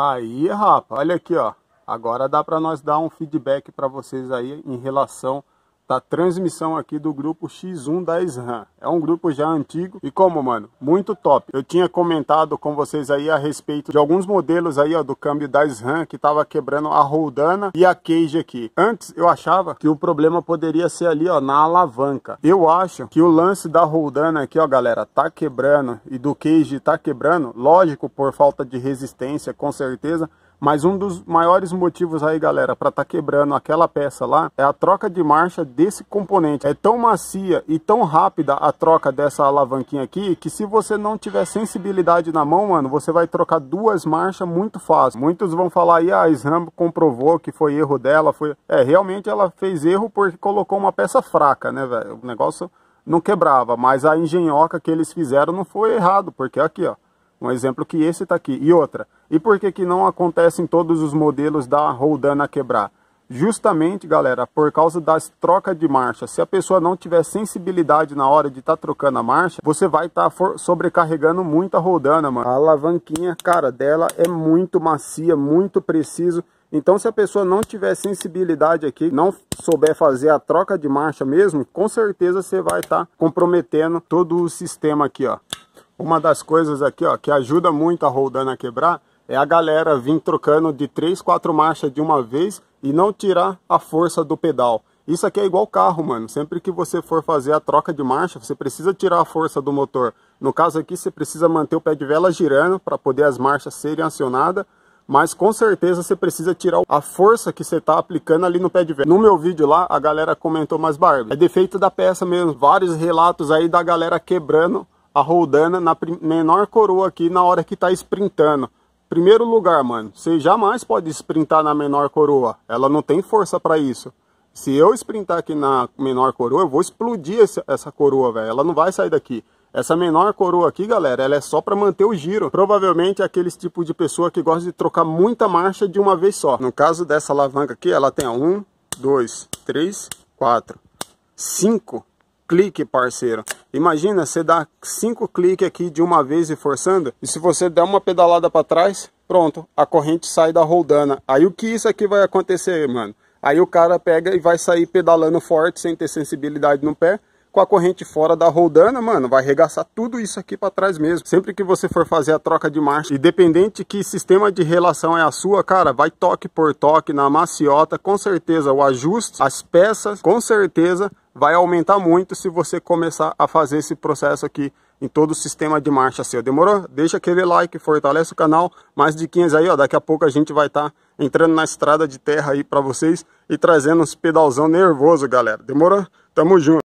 Aí, rapa, olha aqui, ó. Agora dá para nós dar um feedback para vocês aí em relação da transmissão aqui do grupo X1 da SRAM. É um grupo já antigo e como, mano, muito top. Eu tinha comentado com vocês aí a respeito de alguns modelos aí, ó, do câmbio da SRAM que tava quebrando a roldana e a cage aqui. Antes eu achava que o problema poderia ser ali, ó, na alavanca. Eu acho que o lance da roldana aqui, ó, galera, tá quebrando e do cage tá quebrando, lógico, por falta de resistência, com certeza, mas um dos maiores motivos aí, galera, para estar tá quebrando aquela peça lá é a troca de marcha desse componente. É tão macia e tão rápida a troca dessa alavanquinha aqui que se você não tiver sensibilidade na mão, mano, você vai trocar duas marchas muito fácil. Muitos vão falar aí, ah, a SRAM comprovou que foi erro dela, foi... É, realmente ela fez erro porque colocou uma peça fraca, né, velho? O negócio não quebrava, mas a engenhoca que eles fizeram não foi errado, porque aqui, ó, um exemplo que esse está aqui. E outra, e por que, que não acontece em todos os modelos da roldana quebrar? Justamente, galera, por causa das trocas de marcha. Se a pessoa não tiver sensibilidade na hora de estar tá trocando a marcha, você vai estar tá sobrecarregando muito a roldana, mano. A alavanquinha, cara, dela é muito macia, muito preciso. Então, se a pessoa não tiver sensibilidade aqui, não souber fazer a troca de marcha mesmo, com certeza você vai estar tá comprometendo todo o sistema aqui, ó. Uma das coisas aqui ó, que ajuda muito a roldana a quebrar é a galera vir trocando de 3, 4 marchas de uma vez e não tirar a força do pedal. Isso aqui é igual carro, mano. Sempre que você for fazer a troca de marcha, você precisa tirar a força do motor. No caso aqui, você precisa manter o pé de vela girando para poder as marchas serem acionadas. Mas com certeza você precisa tirar a força que você está aplicando ali no pé de vela. No meu vídeo lá, a galera comentou mais barba. É defeito da peça mesmo. Vários relatos aí da galera quebrando a Roldana na menor coroa aqui na hora que tá sprintando. Primeiro lugar, mano, você jamais pode sprintar na menor coroa. Ela não tem força para isso. Se eu sprintar aqui na menor coroa, eu vou explodir essa, essa coroa, velho. Ela não vai sair daqui. Essa menor coroa aqui, galera, ela é só para manter o giro. Provavelmente é aqueles tipo de pessoa que gosta de trocar muita marcha de uma vez só. No caso dessa alavanca aqui, ela tem 1, 2, 3, 4, 5 clique, parceiro. Imagina você dar cinco cliques aqui de uma vez e forçando, e se você der uma pedalada para trás, pronto, a corrente sai da roldana. Aí o que isso aqui vai acontecer, mano? Aí o cara pega e vai sair pedalando forte sem ter sensibilidade no pé, com a corrente fora da roldana, mano, vai arregaçar tudo isso aqui para trás mesmo. Sempre que você for fazer a troca de marcha, independente que sistema de relação é a sua, cara, vai toque por toque na maciota, com certeza o ajuste, as peças, com certeza vai aumentar muito se você começar a fazer esse processo aqui em todo o sistema de marcha seu. Demorou? Deixa aquele like, fortalece o canal, mais diquinhas aí, ó, daqui a pouco a gente vai estar tá entrando na estrada de terra aí para vocês e trazendo uns pedalzão nervoso, galera. Demorou? Tamo junto.